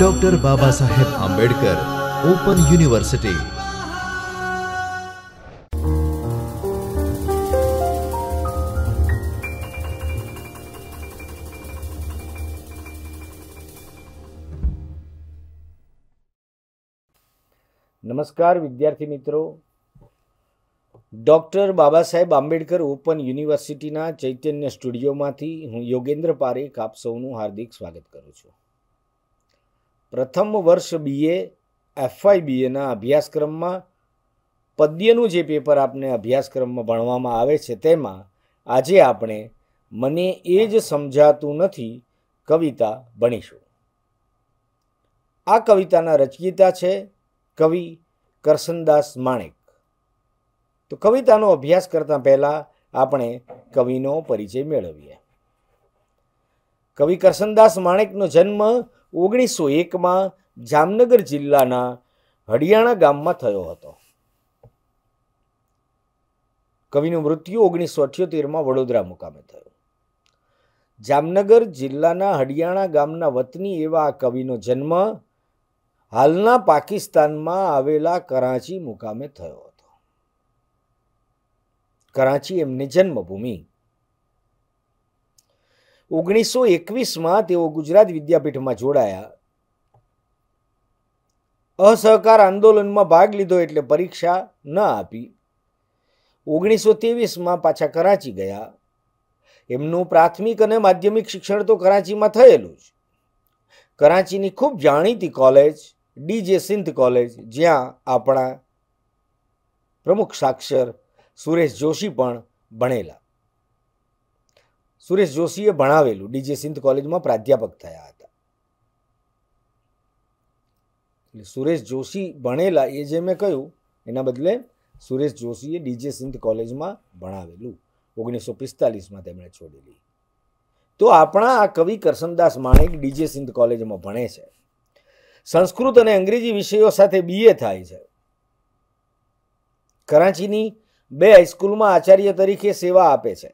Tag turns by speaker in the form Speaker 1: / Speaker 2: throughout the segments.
Speaker 1: doctor Baba Saheb Ambedkar open university नमस्कार विद्यार्थी मित्रों ડૉક્ટર બાબા સાહેબ આંબેડકર ઓપન યુનિવર્સિટીના ચૈતન્ય સ્ટુડિયોમાંથી હું યોગેન્દ્ર પારેખ આપ સૌનું હાર્દિક સ્વાગત કરું છું પ્રથમ વર્ષ બીએ એફઆઈ બીએના અભ્યાસક્રમમાં પદ્યનું જે પેપર આપને અભ્યાસક્રમમાં ભણવામાં આવે છે તેમાં આજે આપણે મને એ જ સમજાતું નથી કવિતા ભણીશું આ કવિતાના રચયિતા છે કવિ કરસનદાસ માણેક તો કવિતાનો અભ્યાસ કરતાં પહેલાં આપણે કવિનો પરિચય મેળવીએ કવિ કરસનદાસ માણેકનો જન્મ ઓગણીસો એકમાં જામનગર જિલ્લાના હડિયાણા ગામમાં થયો હતો કવિનું મૃત્યુ ઓગણીસો અઠ્યોતેરમાં વડોદરા મુકામે થયું જામનગર જિલ્લાના હડિયાણા ગામના વતની એવા આ કવિનો જન્મ હાલના પાકિસ્તાનમાં આવેલા કરાંચી મુકામે થયો કરાંચી એમની જન્મભૂમિ ઓગણીસો એકવીસમાં તેઓ ગુજરાત વિદ્યાપીઠમાં જોડાયા અસહકાર આંદોલનમાં ભાગ લીધો એટલે પરીક્ષા ન આપી ઓગણીસો ત્રેવીસમાં પાછા કરાંચી ગયા એમનું પ્રાથમિક અને માધ્યમિક શિક્ષણ તો કરાંચીમાં થયેલું જ કરાચીની ખૂબ જાણીતી કોલેજ ડીજે સિંધ કોલેજ જ્યાં આપણા પ્રમુખ સાક્ષર સુરેશ જોશી પણ ભણેલા સુરેશ જોશીએ ભણાવેલું ડીજે સિંધ કોલેજમાં પ્રાધ્યાપક થયા હતા એટલે સુરેશ જોશી ભણેલા એ જે મેં કહ્યું એના બદલે સુરેશ જોશીએ ડીજે સિંધ કોલેજમાં ભણાવેલું ઓગણીસો પિસ્તાલીસમાં તેમણે છોડેલી તો આપણા આ કવિ કરસનદાસ માણેક ડીજે સિંધ કોલેજમાં ભણે છે સંસ્કૃત અને અંગ્રેજી વિષયો સાથે બીએ થાય છે કરાંચીની બે હાઈસ્કૂલમાં આચાર્ય તરીકે સેવા આપે છે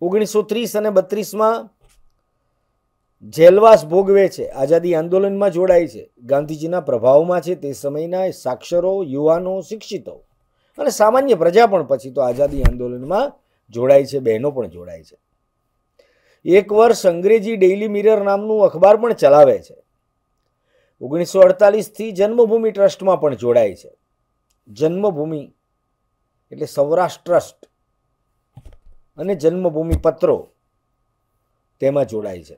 Speaker 1: ઓગણીસો ત્રીસ અને બત્રીસમાં જેલવાસ ભોગવે છે આઝાદી આંદોલનમાં જોડાય છે ગાંધીજીના પ્રભાવમાં છે તે સમયના સાક્ષરો યુવાનો શિક્ષિતો અને સામાન્ય પ્રજા પણ પછી તો આઝાદી આંદોલનમાં જોડાય છે બહેનો પણ જોડાય છે એક વર્ષ અંગ્રેજી ડેઇલી મિરર નામનું અખબાર પણ ચલાવે છે ઓગણીસો અડતાલીસથી જન્મભૂમિ ટ્રસ્ટમાં પણ જોડાય છે જન્મભૂમિ એટલે સૌરાષ્ટ્ર ટ્રસ્ટ અને જન્મભૂમિ પત્રો તેમાં જોડાય છે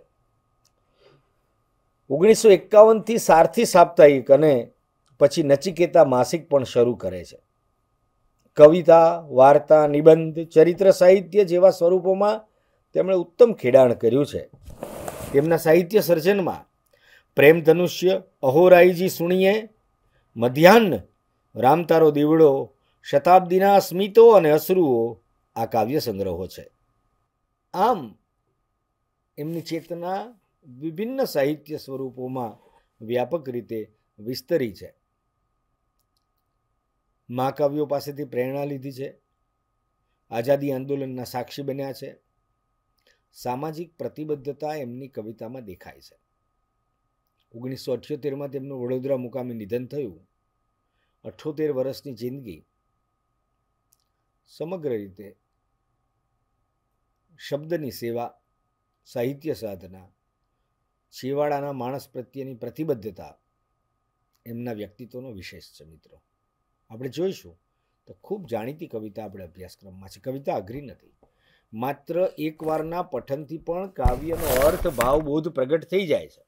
Speaker 1: ઓગણીસો એકાવનથી સારથી સાપ્તાહિક અને પછી નચિકેતા માસિક પણ શરૂ કરે છે કવિતા વાર્તા નિબંધ ચરિત્ર સાહિત્ય જેવા સ્વરૂપોમાં તેમણે ઉત્તમ ખેડાણ કર્યું છે તેમના સાહિત્ય સર્જનમાં પ્રેમ ધનુષ્ય અહોરાઈજી સુણીએ મધ્યાહન રામતારો દીવડો શતાબ્દીના સ્મિતો અને અશ્રુઓ આ કાવ્ય સંગ્રહો છે આમ એમની ચેતના વિભિન્ન સાહિત્ય સ્વરૂપોમાં વ્યાપક રીતે વિસ્તરી છે મહાકાવ્યો પાસેથી પ્રેરણા લીધી છે આઝાદી આંદોલનના સાક્ષી બન્યા છે સામાજિક પ્રતિબદ્ધતા એમની કવિતામાં દેખાય છે ઓગણીસો અઠ્યોતેરમાં તેમનું વડોદરા મુકામે નિધન થયું અઠ્યોતેર વર્ષની જિંદગી સમગ્ર રીતે શબ્દની સેવા સાહિત્ય સાધના છેવાડાના માણસ પ્રત્યેની પ્રતિબદ્ધતા એમના વ્યક્તિત્વનો વિશેષ છે મિત્રો આપણે જોઈશું તો ખૂબ જાણીતી કવિતા આપણે અભ્યાસક્રમમાં છે કવિતા અઘરી નથી માત્ર એકવારના પઠનથી પણ કાવ્યનો અર્થ ભાવ બોધ પ્રગટ થઈ જાય છે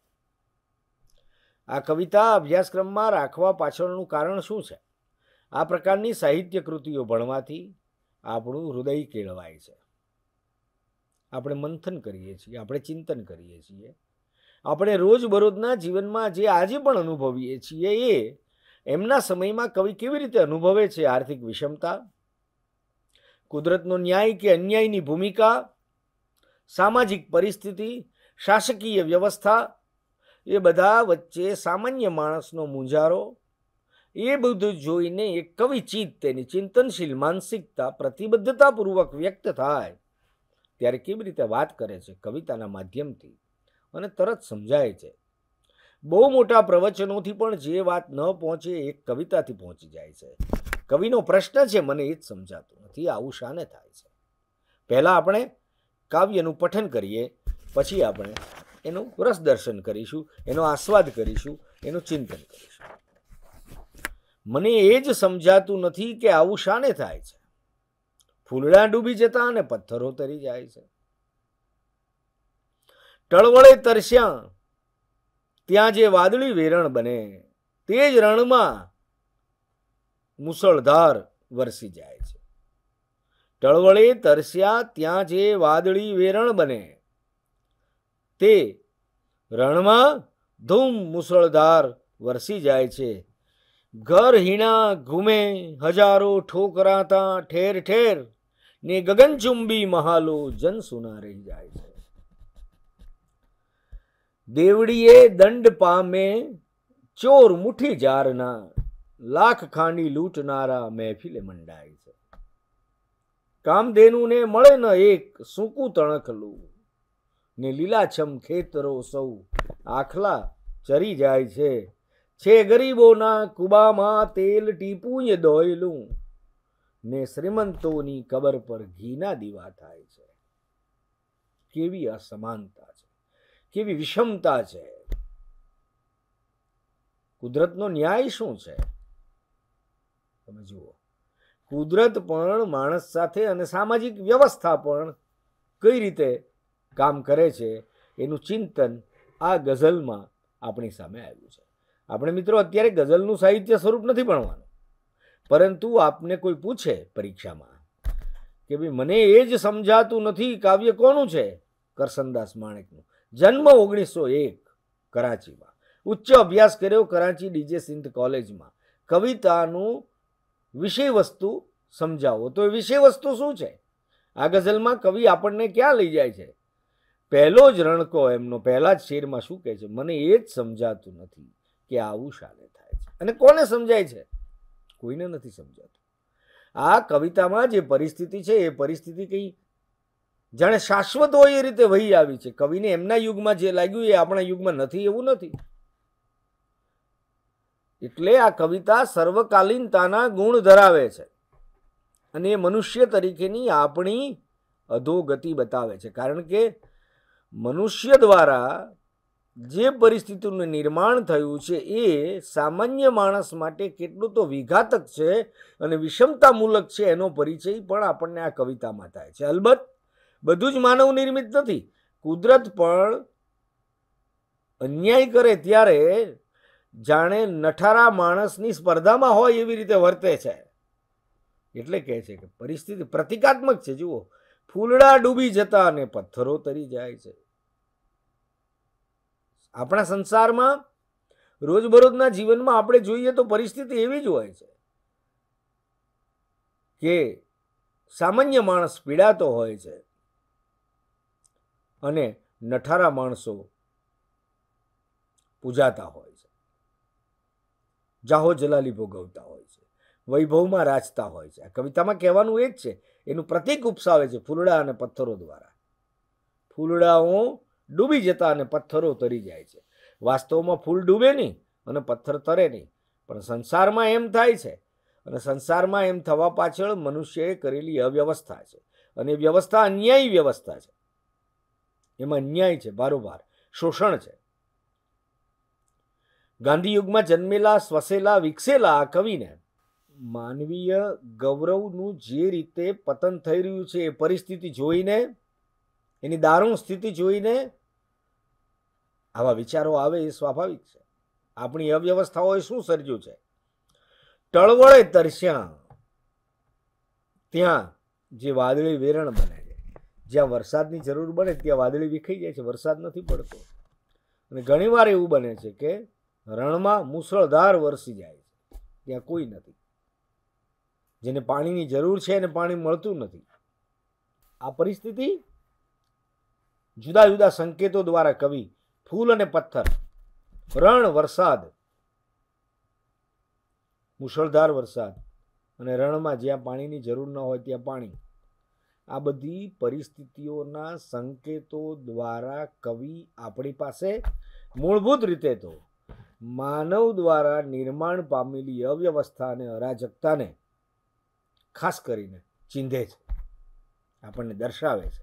Speaker 1: આ કવિતા અભ્યાસક્રમમાં રાખવા પાછળનું કારણ શું છે આ પ્રકારની સાહિત્ય કૃતિઓ ભણવાથી આપણું હૃદય કેળવાય છે આપણે મંથન કરીએ છીએ આપણે ચિંતન કરીએ છીએ આપણે રોજબરોજના જીવનમાં જે આજે પણ અનુભવીએ છીએ એ એમના સમયમાં કવિ કેવી રીતે અનુભવે છે આર્થિક વિષમતા કુદરતનો ન્યાય કે અન્યાયની ભૂમિકા સામાજિક પરિસ્થિતિ શાસકીય વ્યવસ્થા એ બધા વચ્ચે સામાન્ય માણસનો મૂંઝારો એ બધું જોઈને એક કવિ ચિત્ત તેની ચિંતનશીલ માનસિકતા પ્રતિબદ્ધતાપૂર્વક વ્યક્ત થાય ત્યારે કેવી રીતે વાત કરે છે કવિતાના માધ્યમથી અને તરત સમજાય છે બહુ મોટા પ્રવચનોથી પણ જે વાત ન પહોંચે એ કવિતાથી પહોંચી જાય છે કવિનો પ્રશ્ન છે મને એ જ સમજાતો નથી આવું શાને થાય છે પહેલાં આપણે કાવ્યનું પઠન કરીએ પછી આપણે એનું રસદર્શન કરીશું એનો આસ્વાદ કરીશું એનું ચિંતન કરીશું મને એ જ સમજાતું નથી કે આવું શાને થાય છે ફૂલડા ડૂબી જતા અને પથ્થરો તરી જાય છે ટળવળે તરસ્યા ત્યાં જે વાદળી વેરણ બને તે જ રણમાં મુસળધાર વરસી જાય છે ટળવળે તરસ્યા ત્યાં જે વાદળી વેરણ બને તે રણમાં ધૂમ મુસળધાર વરસી જાય છે ઘર હીણા ઘૂમે હજારો ઠોકરાતા ઠેર ઠેર ને ગગનચુંબી મહાલો જન સુના રહી જાય છે દેવડીએ દંડ પામે ચોર મુઠ્ઠી જારના લાખ ખાંડી લૂંટનારા મહેફિલે મંડાય છે કામધેનુને મળે ન એક સૂકું તણકલું ને લીલાછમ ખેતરો સૌ આખલા ચરી જાય છે છે ગરીબોના કુબામાં તેલ ટીપું એ દોયલું ને શ્રીમંતોની કબર પર ઘીના દીવા થાય છે કેવી અસમાનતા છે કેવી વિષમતા છે કુદરતનો ન્યાય શું છે તમે જુઓ કુદરત પણ માણસ સાથે અને સામાજિક વ્યવસ્થા પણ કઈ રીતે કામ કરે છે એનું ચિંતન આ ગઝલમાં આપણી સામે આવ્યું છે આપણે મિત્રો અત્યારે ગઝલનું સાહિત્ય સ્વરૂપ નથી ભણવાનું પરંતુ આપને કોઈ પૂછે પરીક્ષામાં કે ભાઈ મને એ જ સમજાતું નથી કાવ્ય કોનું છે કરસનદાસ માણેકનું જન્મ ઓગણીસો એક કરાંચીમાં ઉચ્ચ અભ્યાસ કર્યો કરાંચી ડીજે સિંધ કોલેજમાં કવિતાનું વિષય વસ્તુ સમજાવો તો એ વિષય વસ્તુ શું છે આ ગઝલમાં કવિ આપણને ક્યાં લઈ જાય છે પહેલો જ રણકો એમનો પહેલા જ શેરમાં શું કહે છે મને એ જ સમજાતું નથી કે આવું શાને થાય છે અને કોને સમજાય છે કોઈને નથી સમજાતું આ કવિતામાં જે પરિસ્થિતિ છે એ પરિસ્થિતિ કંઈ જાણે શાશ્વત હોય એ રીતે વહી આવી છે કવિને એમના યુગમાં જે લાગ્યું એ આપણા યુગમાં નથી એવું નથી એટલે આ કવિતા સર્વકાલીનતાના ગુણ ધરાવે છે અને એ મનુષ્ય તરીકેની આપણી અધોગતિ બતાવે છે કારણ કે મનુષ્ય દ્વારા જે પરિસ્થિતિનું નિર્માણ થયું છે એ સામાન્ય માણસ માટે કેટલું તો વિઘાતક છે અને વિષમતામૂલક છે એનો પરિચય પણ આપણને આ કવિતામાં થાય છે અલબત્ત બધું જ માનવ નિર્મિત નથી કુદરત પણ અન્યાય કરે ત્યારે જાણે નઠારા માણસની સ્પર્ધામાં હોય એવી રીતે વર્તે છે એટલે કહે છે કે પરિસ્થિતિ પ્રતિકાત્મક છે જુઓ ફૂલડા ડૂબી જતા અને પથ્થરો તરી જાય છે આપણા સંસારમાં રોજબરોજના જીવનમાં આપણે જોઈએ તો પરિસ્થિતિ એવી જ હોય છે કે સામાન્ય માણસ પીડાતો હોય છે અને નઠારા માણસો પૂજાતા હોય છે જાહો જલાલી ભોગવતા હોય છે વૈભવમાં રાચતા હોય છે આ કવિતામાં કહેવાનું એ જ છે એનું પ્રતિક ઉપસાવે છે ફૂલડા અને પથ્થરો દ્વારા ફૂલડાઓ ડૂબી જતા અને પથ્થરો તરી જાય છે વાસ્તવમાં ફૂલ ડૂબે નહીં અને પથ્થર તરે નહીં પણ સંસારમાં એમ થાય છે અને સંસારમાં એમ થવા પાછળ મનુષ્યએ કરેલી અવ્યવસ્થા છે અને વ્યવસ્થા અન્યાયી વ્યવસ્થા છે એમાં અન્યાય છે બારોબાર શોષણ છે ગાંધીયુગમાં જન્મેલા સ્વસેલા વિકસેલા આ કવિને માનવીય ગૌરવનું જે રીતે પતન થઈ રહ્યું છે એ પરિસ્થિતિ જોઈને એની દારૂણ સ્થિતિ જોઈને આવા વિચારો આવે એ સ્વાભાવિક છે આપણી અવ્યવસ્થાઓએ શું સર્જ્યું છે ટળવળે તરસ્યા ત્યાં જે વાદળી વેરણ બને છે જ્યાં વરસાદની જરૂર બને ત્યાં વાદળી વિખાઈ જાય છે વરસાદ નથી પડતો અને ઘણીવાર એવું બને છે કે રણમાં મુસળધાર વરસી જાય છે ત્યાં કોઈ નથી જેને પાણીની જરૂર છે એને પાણી મળતું નથી આ પરિસ્થિતિ જુદા જુદા સંકેતો દ્વારા કવિ ફૂલ અને પથ્થર રણ વરસાદ મુશળધાર વરસાદ અને રણમાં જ્યાં પાણીની જરૂર ન હોય ત્યાં પાણી આ બધી પરિસ્થિતિઓના સંકેતો દ્વારા કવિ આપણી પાસે મૂળભૂત રીતે તો માનવ દ્વારા નિર્માણ પામેલી અવ્યવસ્થા અને અરાજકતાને ખાસ કરીને ચિંધે છે આપણને દર્શાવે છે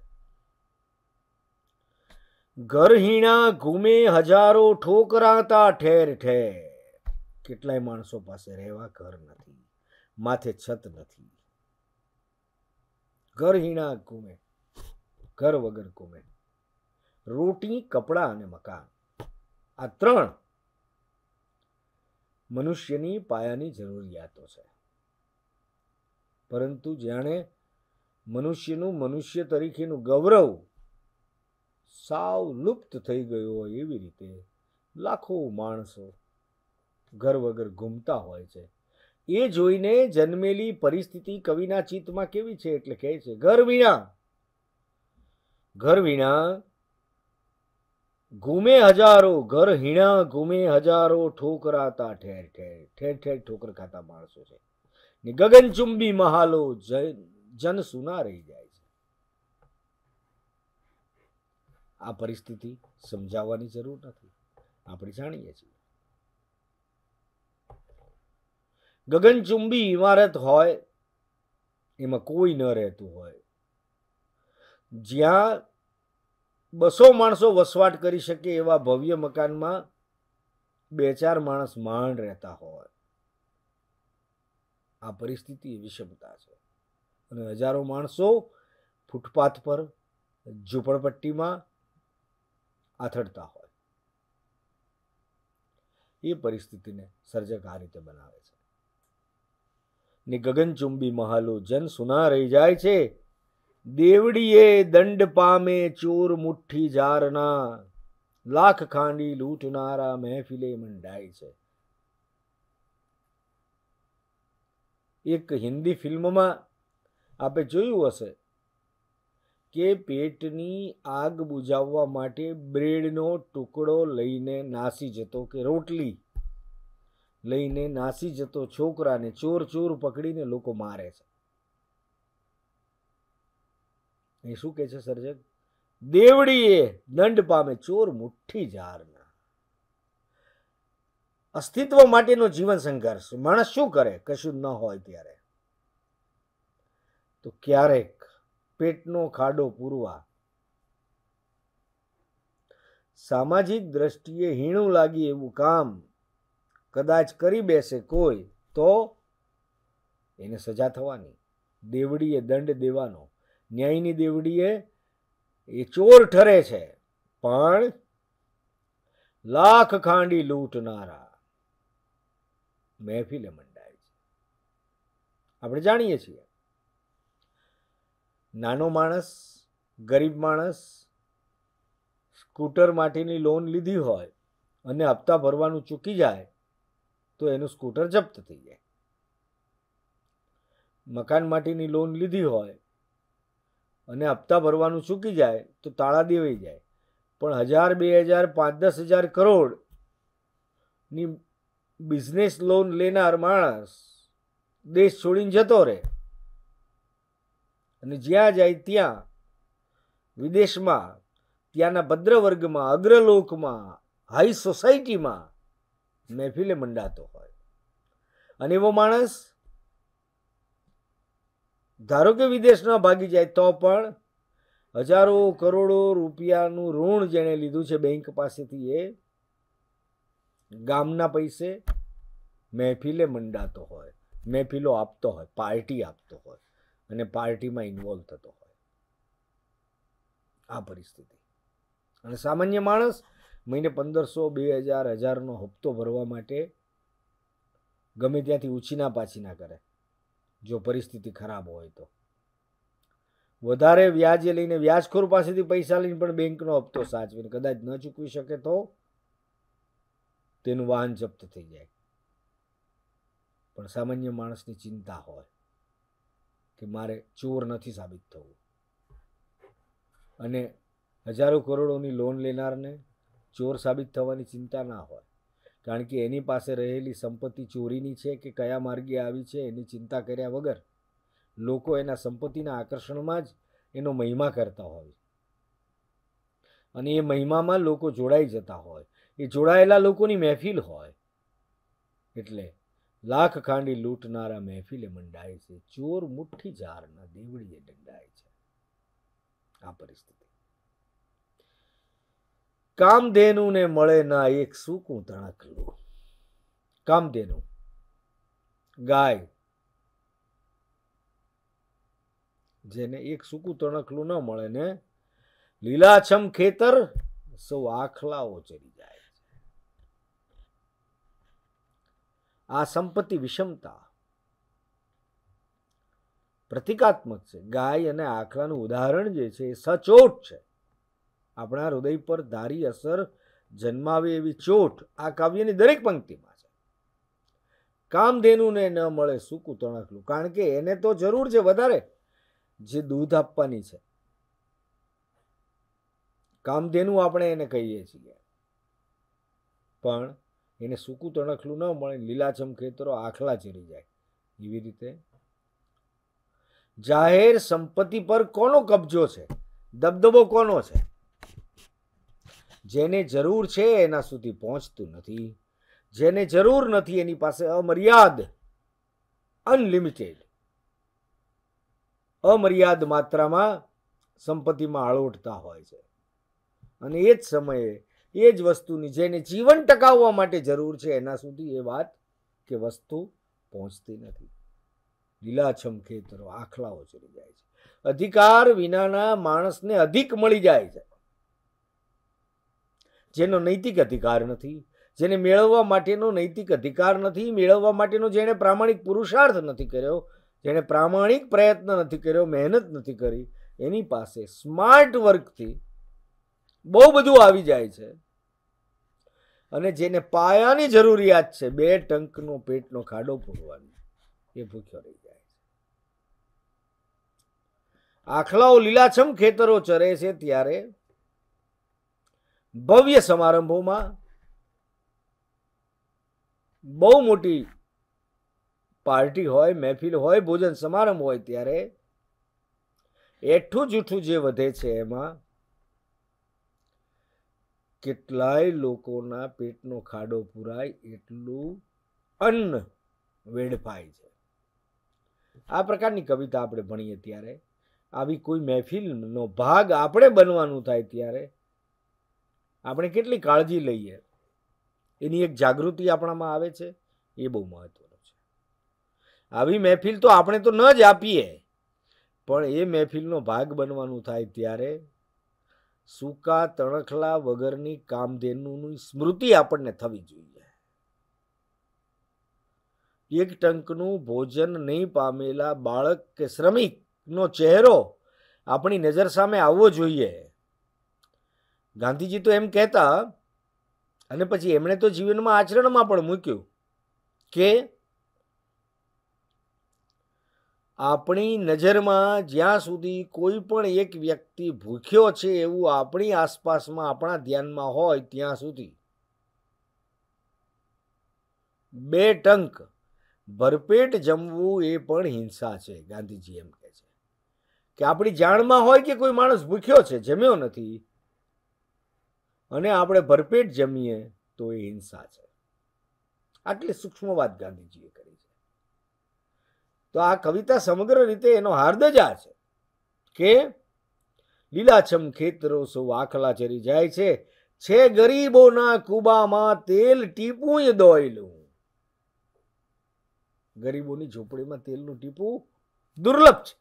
Speaker 1: ઘરહીણા ઘૂમે હજારો ઠોકરાતા ઠેર ઠેર કેટલાય માણસો પાસે રહેવા ઘર નથી માથે છત નથી ઘરહીણા ઘૂમે ઘર વગર ઘૂમે રોટી કપડાં અને મકાન આ ત્રણ મનુષ્યની પાયાની જરૂરિયાતો છે પરંતુ જાણે મનુષ્યનું મનુષ્ય તરીકેનું ગૌરવ સાવ લુપ્ત થઈ ગયો હોય એવી રીતે લાખો માણસો ઘર વગર ઘૂમતા હોય છે એ જોઈને જન્મેલી પરિસ્થિતિ કવિના ચિત્તમાં કેવી છે એટલે કહે છે ઘર વિના ઘર વિના ઘૂમે હજારો ઘર હીણા ઘૂમે હજારો ઠોકરાતા ઠેર ઠેર ઠેર ઠેર ઠોકર ખાતા માણસો છે ને ગગનચુંબી મહાલો જન સુના રહી જાય આ પરિસ્થિતિ સમજાવવાની જરૂર નથી આપણે જાણીએ છીએ ગગનચુંબી ઇમારત હોય એમાં કોઈ ન રહેતું હોય જ્યાં બસો માણસો વસવાટ કરી શકે એવા ભવ્ય મકાનમાં બે ચાર માણસ માંડ રહેતા હોય આ પરિસ્થિતિ એવી ક્ષમતા છે અને હજારો માણસો ફૂટપાથ પર ઝૂંપડપટ્ટીમાં આથડતા હોય એ પરિસ્થિતિને સર્જક આ રીતે બનાવે છે ને ગગનચુંબી મહાલો જન સુના રહી જાય છે દેવડીએ દંડ પામે ચોર મુઠ્ઠી જારના લાખ ખાંડી લૂંટનારા મહેફિલે મંડાય છે એક હિન્દી ફિલ્મમાં આપે જોયું હશે કે પેટની આગ બુઝાવવા માટે બ્રેડનો ટુકડો લઈને નાસી જતો કે રોટલી લઈને નાસી જતો છોકરાને ચોર ચોર પકડીને લોકો મારે છે એ શું કહે છે સર્જક દેવડીએ દંડ પામે ચોર મુઠ્ઠી જારના અસ્તિત્વ માટેનો જીવન સંઘર્ષ માણસ શું કરે કશું ન હોય ત્યારે તો ક્યારેક પેટનો ખાડો પૂરવા સામાજિક દ્રષ્ટિએ હીણું લાગી એવું કામ કદાચ કરી બેસે કોઈ તો એને સજા થવાની દેવડીએ દંડ દેવાનો ન્યાયની દેવડીએ એ ચોર ઠરે છે પણ લાખ ખાંડી લૂંટનારા મહેફિલે મંડાય છે આપણે જાણીએ છીએ નાનો માણસ ગરીબ માણસ સ્કૂટર માટેની લોન લીધી હોય અને હપ્તા ભરવાનું ચૂકી જાય તો એનું સ્કૂટર જપ્ત થઈ જાય મકાન માટેની લોન લીધી હોય અને હપ્તા ભરવાનું ચૂકી જાય તો તાળા દેવાઈ જાય પણ હજાર બે હજાર પાંચ દસ હજાર કરોડની બિઝનેસ લોન લેનાર માણસ દેશ છોડીને જતો રહે અને જ્યાં જાય ત્યાં વિદેશમાં ત્યાંના ભદ્ર વર્ગમાં અગ્રલોકમાં હાઈ સોસાયટીમાં મહેફિલે મંડાતો હોય અને એવો માણસ ધારો કે વિદેશમાં ભાગી જાય તો પણ હજારો કરોડો રૂપિયાનું ઋણ જેણે લીધું છે બેંક પાસેથી એ ગામના પૈસે મહેફિલે મંડાતો હોય મહેફિલો આપતો હોય પાર્ટી આપતો હોય અને પાર્ટીમાં ઇન્વોલ્વ થતો હોય આ પરિસ્થિતિ અને સામાન્ય માણસ મહિને પંદરસો બે હજાર હજારનો હપ્તો ભરવા માટે ગમે ત્યાંથી ઉછીના પાછીના કરે જો પરિસ્થિતિ ખરાબ હોય તો વધારે વ્યાજે લઈને વ્યાજખોર પાસેથી પૈસા લઈને પણ બેંકનો હપ્તો સાચવીને કદાચ ન ચૂકવી શકે તો તેનું વાહન જપ્ત થઈ જાય પણ સામાન્ય માણસની ચિંતા હોય કે મારે ચોર નથી સાબિત થવું અને હજારો કરોડોની લોન લેનારને ચોર સાબિત થવાની ચિંતા ના હોય કારણ કે એની પાસે રહેલી સંપત્તિ ચોરીની છે કે કયા માર્ગે આવી છે એની ચિંતા કર્યા વગર લોકો એના સંપત્તિના આકર્ષણમાં જ એનો મહિમા કરતા હોય અને એ મહિમામાં લોકો જોડાઈ જતા હોય એ જોડાયેલા લોકોની મહેફિલ હોય એટલે લાખ ખાંડી લૂંટનારા મહેફિલે મંડાય છે ચોર મુઠ્ઠી ઝારના દેવળીએ દંડાય છે આ પરિસ્થિતિ કામધેનુને મળે ના એક સૂકું તણકલું કામધેનુ ગાય જેને એક સૂકું તણકલું ન મળે ને લીલાછમ ખેતર સૌ આખલાઓ ચડી જાય આ સંપત્તિ વિષમતા પ્રતિકાત્મક છે ગાય અને આખલાનું ઉદાહરણ જે છે એ સચોટ છે આપણા હૃદય પર ધારી અસર જન્માવે એવી ચોટ આ કાવ્યની દરેક પંક્તિમાં છે કામધેનુને ન મળે શું કૂતણકલું કારણ કે એને તો જરૂર છે વધારે જે દૂધ આપવાની છે કામધેનુ આપણે એને કહીએ છીએ પણ એને સૂકું તણખલું ન મળે લીલાછમ ખેતરો આખલા ચડી જાય એવી રીતે જાહેર સંપત્તિ પર કોનો કબજો છે દબદબો કોનો છે જેને જરૂર છે એના સુધી પહોંચતું નથી જેને જરૂર નથી એની પાસે અમર્યાદ અનલિમિટેડ અમર્યાદ માત્રામાં સંપત્તિમાં આળોટતા હોય છે અને એ જ સમયે એ જ વસ્તુની જેને જીવન ટકાવવા માટે જરૂર છે એના સુધી એ વાત કે વસ્તુ પહોંચતી નથી લીલાછમ ખેતરો આખલાઓ ચડી જાય છે અધિકાર વિનાના માણસને અધિક મળી જાય છે જેનો નૈતિક અધિકાર નથી જેને મેળવવા માટેનો નૈતિક અધિકાર નથી મેળવવા માટેનો જેણે પ્રામાણિક પુરુષાર્થ નથી કર્યો જેણે પ્રામાણિક પ્રયત્ન નથી કર્યો મહેનત નથી કરી એની પાસે સ્માર્ટ વર્કથી બહુ બધું આવી જાય છે અને જેને પાયાની જરૂરિયાત છે બે ટંકનો પેટનો ખાડો ભોગવાનો એ ભૂખ્યો રહી જાય છે આખલાઓ લીલાછમ ખેતરો ચરે છે ત્યારે ભવ્ય સમારંભોમાં બહુ મોટી પાર્ટી હોય મહેફિલ હોય ભોજન સમારંભ હોય ત્યારે એઠું જૂઠું જે વધે છે એમાં કેટલાય લોકોના પેટનો ખાડો પુરાય એટલું અન્ન વેડફાય છે આ પ્રકારની કવિતા આપણે ભણીએ ત્યારે આવી કોઈ મહેફિલનો ભાગ આપણે બનવાનું થાય ત્યારે આપણે કેટલી કાળજી લઈએ એની એક જાગૃતિ આપણામાં આવે છે એ બહુ મહત્વનું છે આવી મહેફિલ તો આપણે તો ન જ આપીએ પણ એ મહેફિલનો ભાગ બનવાનું થાય ત્યારે સૂકા તણખલા વગરની કામધેનુની સ્મૃતિ આપણને થવી જોઈએ એક ટંકનું ભોજન નહીં પામેલા બાળક કે શ્રમિકનો ચહેરો આપણી નજર સામે આવવો જોઈએ ગાંધીજી તો એમ કહેતા અને પછી એમણે તો જીવનમાં આચરણમાં પણ મૂક્યું કે આપણી નજરમાં જ્યાં સુધી કોઈ પણ એક વ્યક્તિ ભૂખ્યો છે એવું આપણી આસપાસમાં આપણા ધ્યાનમાં હોય ત્યાં સુધી બે ટંક ભરપેટ જમવું એ પણ હિંસા છે ગાંધીજી એમ કહે છે કે આપણી જાણમાં હોય કે કોઈ માણસ ભૂખ્યો છે જમ્યો નથી અને આપણે ભરપેટ જમીએ તો એ હિંસા છે આટલી સૂક્ષ્મ વાત ગાંધીજીએ કરી છે તો આ કવિતા સમગ્ર રીતે એનો હાર્દ જ આ છે કે લીલાછમ ખેતરો સો આખલા ચરી જાય છે છે ગરીબોના કુબામાં તેલ ટીપું દોયલું ગરીબોની ઝૂંપડીમાં તેલનું ટીપું દુર્લભ છે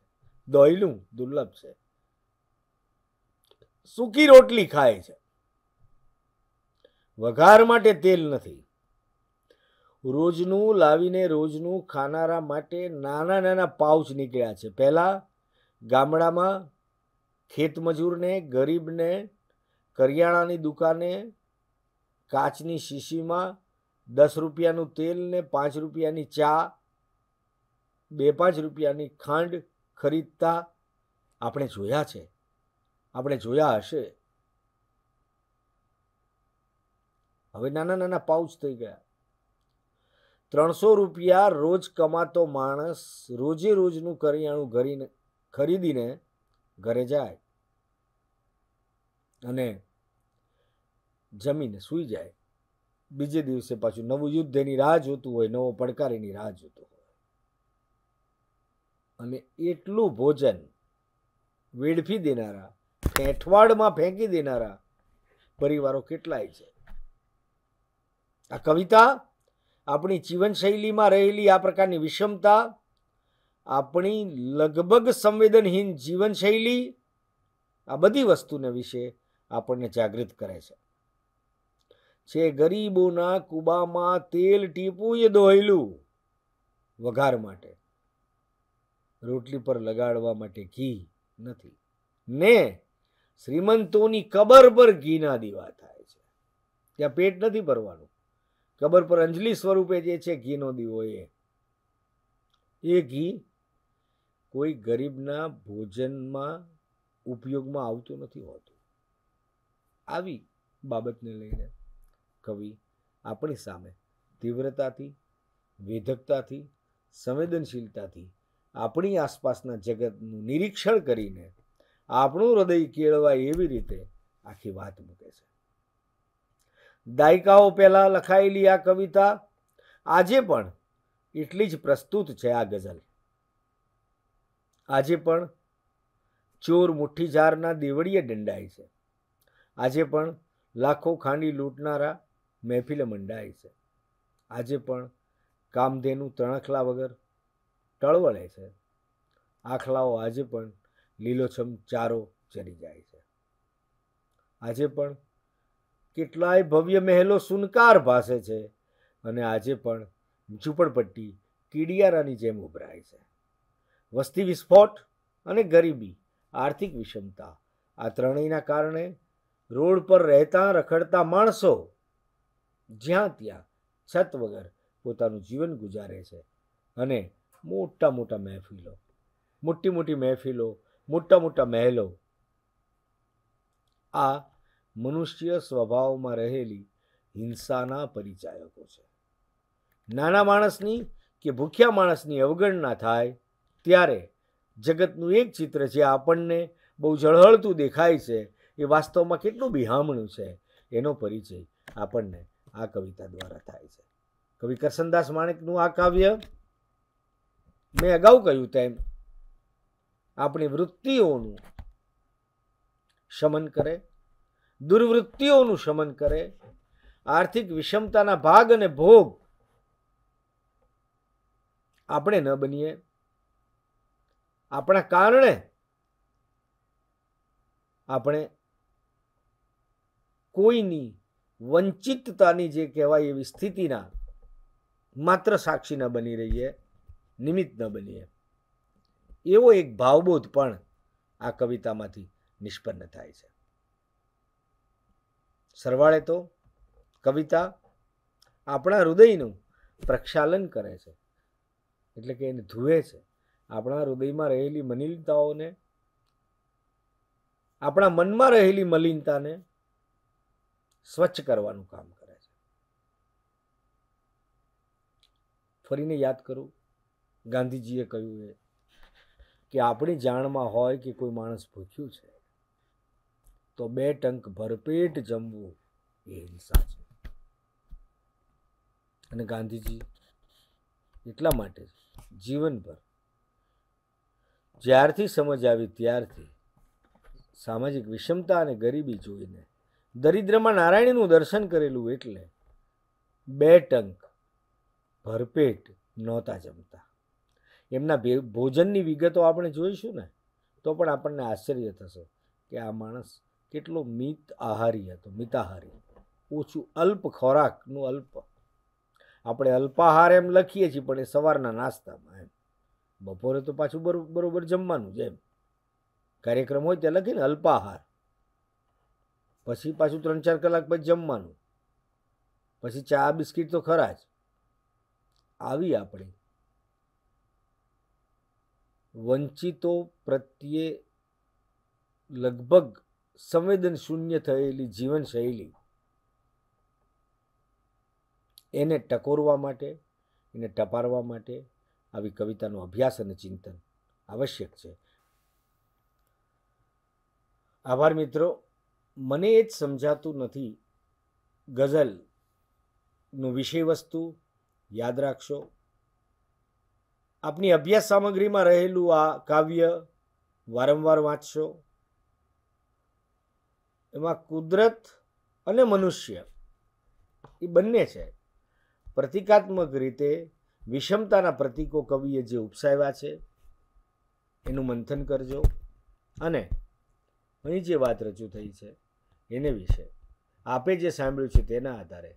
Speaker 1: દોયલું દુર્લભ છે સૂકી રોટલી ખાય છે વઘાર માટે તેલ નથી રોજનું લાવીને રોજનું ખાનારા માટે નાના નાના પાઉચ નીકળ્યા છે પહેલાં ગામડામાં ખેતમજૂરને ગરીબને કરિયાણાની દુકાને કાચની શીશીમાં દસ રૂપિયાનું તેલ ને પાંચ રૂપિયાની ચા બે પાંચ રૂપિયાની ખાંડ ખરીદતા આપણે જોયા છે આપણે જોયા હશે હવે નાના નાના પાઉચ થઈ ગયા ત્રણસો રૂપિયા રોજ કમાતો માણસ રોજે રોજનું કરિયાણું ઘરીને ખરીદીને ઘરે જાય અને જમીને સૂઈ જાય બીજે દિવસે પાછું નવું એની રાહ જોતું હોય નવો પડકાર એની રાહ જોતો હોય અને એટલું ભોજન વેડફી દેનારા એઠવાડમાં ફેંકી દેનારા પરિવારો કેટલાય છે આ કવિતા આપણી જીવનશૈલીમાં રહેલી આ પ્રકારની વિષમતા આપણી લગભગ સંવેદનહીન જીવનશૈલી આ બધી વસ્તુને વિશે આપણને જાગૃત કરે છે છે ગરીબોના કુબામાં તેલ ટીપું એ દોહેલું વઘાર માટે રોટલી પર લગાડવા માટે ઘી નથી ને શ્રીમંતોની કબર પર ઘીના દીવા થાય છે ત્યાં પેટ નથી ભરવાનું કબર પર અંજલિ સ્વરૂપે જે છે ઘીનો દીવો એ એ ઘી કોઈ ગરીબના ભોજનમાં ઉપયોગમાં આવતું નથી હોતું આવી બાબતને લઈને કવિ આપણી સામે તીવ્રતાથી વેધકતાથી સંવેદનશીલતાથી આપણી આસપાસના જગતનું નિરીક્ષણ કરીને આપણું હૃદય કેળવાય એવી રીતે આખી વાત મૂકે છે દાયકાઓ પહેલાં લખાયેલી આ કવિતા આજે પણ એટલી જ પ્રસ્તુત છે આ ગઝલ આજે પણ ચોર મુઠ્ઠી ઝારના દેવળીએ દંડાય છે આજે પણ લાખો ખાંડી લૂંટનારા મહેફિલે મંડાય છે આજે પણ કામધેનું તણખલા વગર ટળવળે છે આખલાઓ આજે પણ લીલોછમ ચારો ચડી જાય છે આજે પણ કેટલાય ભવ્ય મહેલો સુનકાર ભાસે છે અને આજે પણ ઝૂંપડપટ્ટી કીડિયારાની જેમ ઉભરાય છે વસ્તી વિસ્ફોટ અને ગરીબી આર્થિક વિષમતા આ ત્રણેયના કારણે રોડ પર રહેતા રખડતા માણસો જ્યાં ત્યાં છત વગર પોતાનું જીવન ગુજારે છે અને મોટા મોટા મહેફિલો મોટી મોટી મહેફિલો મોટા મોટા મહેલો આ મનુષ્ય સ્વભાવમાં રહેલી હિંસાના પરિચાયકો છે નાના માણસની કે ભૂખ્યા માણસની અવગણના થાય ત્યારે જગતનું એક ચિત્ર જે આપણને બહુ ઝળહળતું દેખાય છે એ વાસ્તવમાં કેટલું બિહામણું છે એનો પરિચય આપણને આ કવિતા દ્વારા થાય છે કવિ કરસનદાસ માણેકનું આ કાવ્ય મેં અગાઉ કહ્યું તેમ આપણી વૃત્તિઓનું શમન કરે દુર્વૃત્તિઓનું શમન કરે આર્થિક વિષમતાના ભાગ અને ભોગ આપણે ન બનીએ આપણા કારણે આપણે કોઈની વંચિતતાની જે કહેવાય એવી સ્થિતિના માત્ર સાક્ષી ન બની રહીએ નિમિત્ત ન બનીએ એવો એક ભાવબોધ પણ આ કવિતામાંથી નિષ્પન્ન થાય છે સરવાળે તો કવિતા આપણા હૃદયનું પ્રક્ષાલન કરે છે એટલે કે એને ધુએ છે આપણા હૃદયમાં રહેલી મલિનતાઓને આપણા મનમાં રહેલી મલિનતાને સ્વચ્છ કરવાનું કામ કરે છે ફરીને યાદ કરું ગાંધીજીએ કહ્યું એ કે આપણી જાણમાં હોય કે કોઈ માણસ ભૂખ્યું છે તો બે ટંક ભરપેટ જમવું એ હિંસા છે અને ગાંધીજી એટલા માટે જીવનભર જ્યારથી સમજ આવી ત્યારથી સામાજિક વિષમતા અને ગરીબી જોઈને દરિદ્રમાં નારાયણીનું દર્શન કરેલું એટલે બે ટંક ભરપેટ નહોતા જમતા એમના ભોજનની વિગતો આપણે જોઈશું ને તો પણ આપણને આશ્ચર્ય થશે કે આ માણસ કેટલો મિત આહારી હતો મિતાહારી ઓછું અલ્પ ખોરાકનું અલ્પ આપણે અલ્પાહાર એમ લખીએ છીએ પણ એ સવારના નાસ્તામાં એમ બપોરે તો પાછું બરોબર જમવાનું જ એમ કાર્યક્રમ હોય ત્યાં લખીને અલ્પાહાર પછી પાછું ત્રણ ચાર કલાક પછી જમવાનું પછી ચા બિસ્કિટ તો ખરા જ આવી આપણે વંચિતો પ્રત્યે લગભગ સંવેદન શૂન્ય થયેલી જીવનશૈલી એને ટકોરવા માટે એને ટપારવા માટે આવી કવિતાનો અભ્યાસ અને ચિંતન આવશ્યક છે આભાર મિત્રો મને એ જ સમજાતું નથી ગઝલનું વિષય વસ્તુ યાદ રાખશો આપની અભ્યાસ સામગ્રીમાં રહેલું આ કાવ્ય વારંવાર વાંચશો એમાં કુદરત અને મનુષ્ય એ બંને છે પ્રતિકાત્મક રીતે વિષમતાના પ્રતિકો કવિએ જે ઉપસાવ્યા છે એનું મંથન કરજો અને અહીં જે વાત રજૂ થઈ છે એને વિશે આપે જે સાંભળ્યું છે તેના આધારે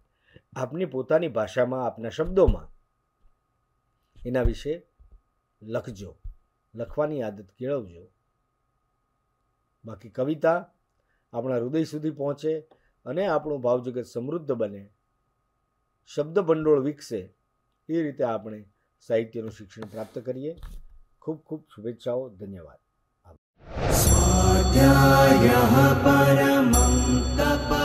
Speaker 1: આપની પોતાની ભાષામાં આપના શબ્દોમાં એના વિશે લખજો લખવાની આદત કેળવજો બાકી કવિતા આપણા હૃદય સુધી પહોંચે અને આપણું ભાવજગત સમૃદ્ધ બને શબ્દ ભંડોળ વિકસે એ રીતે આપણે સાહિત્યનું શિક્ષણ પ્રાપ્ત કરીએ ખૂબ ખૂબ શુભેચ્છાઓ ધન્યવાદ સ્વાધ્યાય તપ